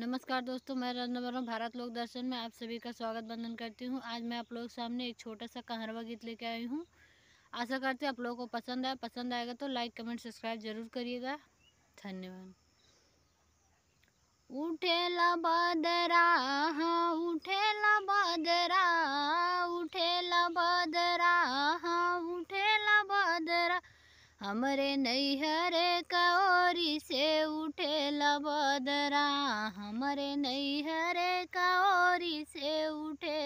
नमस्कार दोस्तों मैं रत्नवर भारत लोक दर्शन में आप सभी का स्वागत बंधन करती हूँ आज मैं आप लोग सामने एक छोटा सा कहरवा गीत लेके आई हूँ आशा करते आप लोगों को पसंद आए पसंद आएगा तो लाइक कमेंट सब्सक्राइब जरूर करिएगा धन्यवाद उठेला बदरा हाँ उठेला बदरा उठेला बदरा हाँ उठेला बदरा हमारे नैहरे कौरी से उठेला बदरा मारे नहीं हरे का से उठे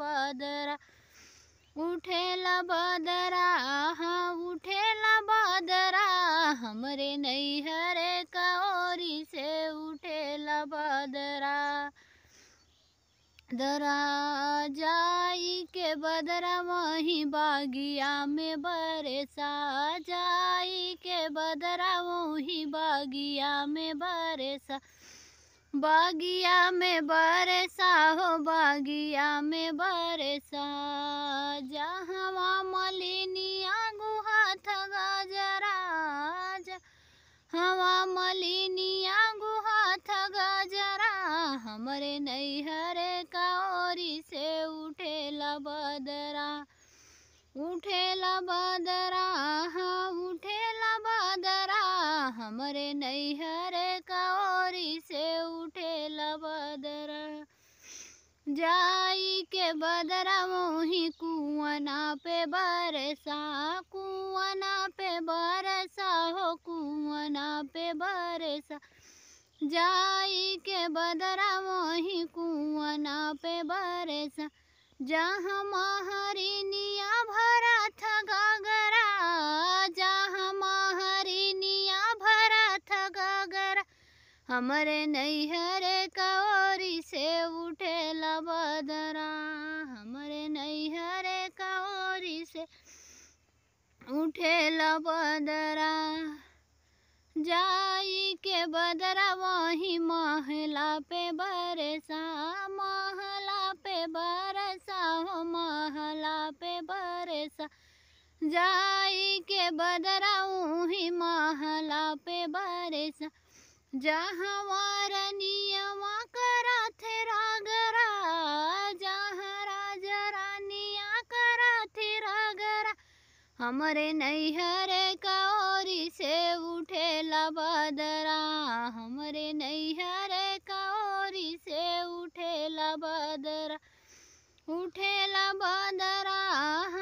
बदरा उठेला बदरा हाँ उठेला बदरा हमरे नहीं हरे का से उठे बदरा दरा जाई के बदरा वहीं बागिया में बरसा जाई के बदरा वहीं बागिया में बरसा बागिया में बरसा हो बागिया में बरसा जहाँ मलिनिया गुहा थगा जरा हवा मलिनिया गुहा थगा जरा हमारे नैहरे का ओरी से उठेला बदरा उठेला बदरा हाँ उठे बदरा जाई के बदरा मोही कुआना पे बरसा कुआना पे बरसा हो कुआना पे बरसा जाई के बदरा मोही कुआना पे बरसा जहाँ महरिनिया भरा था गा हमारे नैहरे कौरी से उठेला बदरा हमारे नैहरे कौरी से उठेला बदरा जाई के बदरा वही महला पे बरसा महला पे बरसा हो महला पे बरसा जाई के बदरा वही महला पे बरसा जहाँ हमारा नियमा करा थे रागरा जहाँ राजा रानिया करा थे रागरा हमारे नैहरे काओरी से उठे बदरा हमारे नैहरे काओरी से उठे बदरा उठेला बदरा